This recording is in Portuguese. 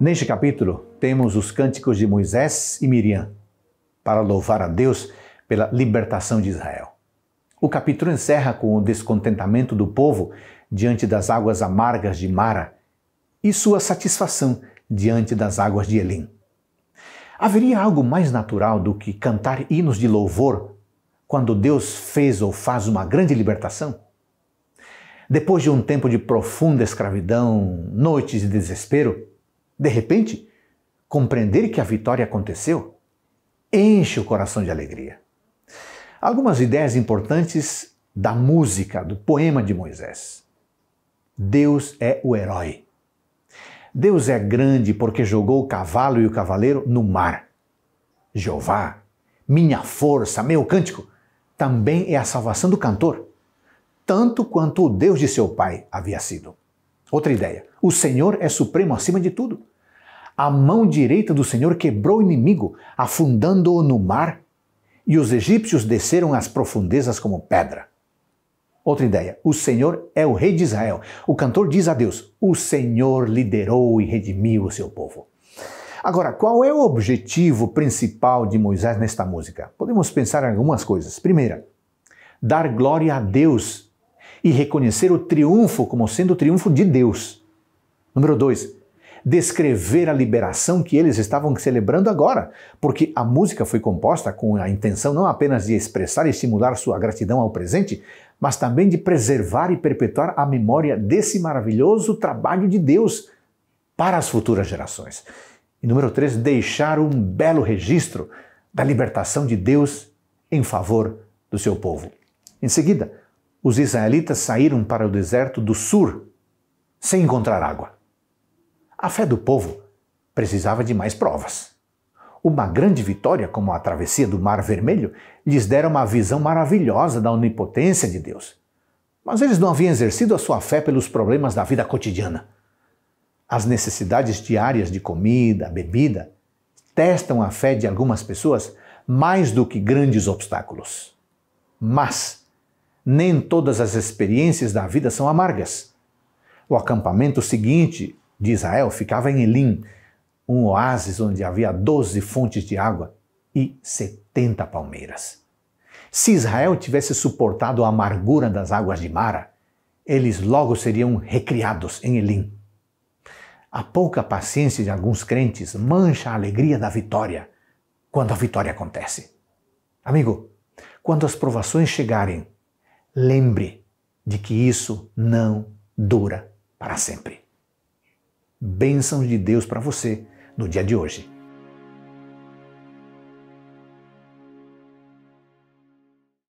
Neste capítulo, temos os cânticos de Moisés e Miriam para louvar a Deus pela libertação de Israel. O capítulo encerra com o descontentamento do povo diante das águas amargas de Mara e sua satisfação diante das águas de Elim. Haveria algo mais natural do que cantar hinos de louvor quando Deus fez ou faz uma grande libertação? Depois de um tempo de profunda escravidão, noites de desespero, de repente, compreender que a vitória aconteceu enche o coração de alegria. Algumas ideias importantes da música, do poema de Moisés. Deus é o herói. Deus é grande porque jogou o cavalo e o cavaleiro no mar. Jeová, minha força, meu cântico, também é a salvação do cantor, tanto quanto o Deus de seu pai havia sido. Outra ideia: o Senhor é supremo acima de tudo. A mão direita do Senhor quebrou o inimigo, afundando-o no mar, e os egípcios desceram às profundezas como pedra. Outra ideia, o Senhor é o rei de Israel. O cantor diz a Deus: O Senhor liderou e redimiu o seu povo. Agora, qual é o objetivo principal de Moisés nesta música? Podemos pensar em algumas coisas. Primeira, dar glória a Deus e reconhecer o triunfo como sendo o triunfo de Deus. Número dois, descrever a liberação que eles estavam celebrando agora, porque a música foi composta com a intenção não apenas de expressar e estimular sua gratidão ao presente, mas também de preservar e perpetuar a memória desse maravilhoso trabalho de Deus para as futuras gerações. E número 3, deixar um belo registro da libertação de Deus em favor do seu povo. Em seguida, os israelitas saíram para o deserto do sul sem encontrar água. A fé do povo precisava de mais provas. Uma grande vitória, como a travessia do Mar Vermelho, lhes dera uma visão maravilhosa da onipotência de Deus. Mas eles não haviam exercido a sua fé pelos problemas da vida cotidiana. As necessidades diárias de comida, bebida, testam a fé de algumas pessoas mais do que grandes obstáculos. Mas nem todas as experiências da vida são amargas. O acampamento seguinte de Israel ficava em Elim, um oásis onde havia 12 fontes de água e 70 palmeiras. Se Israel tivesse suportado a amargura das águas de Mara, eles logo seriam recriados em Elim. A pouca paciência de alguns crentes mancha a alegria da vitória quando a vitória acontece. Amigo, quando as provações chegarem, lembre de que isso não dura para sempre bênçãos de Deus para você no dia de hoje.